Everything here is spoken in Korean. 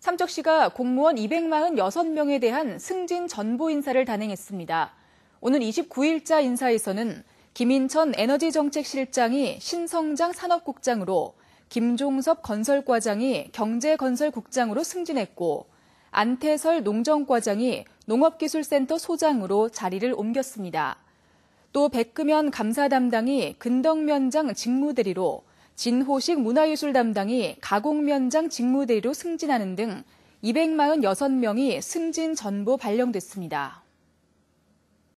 삼척시가 공무원 246명에 대한 승진 전보 인사를 단행했습니다. 오늘 29일자 인사에서는 김인천 에너지정책실장이 신성장 산업국장으로 김종섭 건설과장이 경제건설국장으로 승진했고 안태설 농정과장이 농업기술센터 소장으로 자리를 옮겼습니다. 또 백금현 감사 담당이 근덕면장 직무대리로 진호식 문화예술 담당이 가공면장 직무대리로 승진하는 등 246명이 승진 전보 발령됐습니다.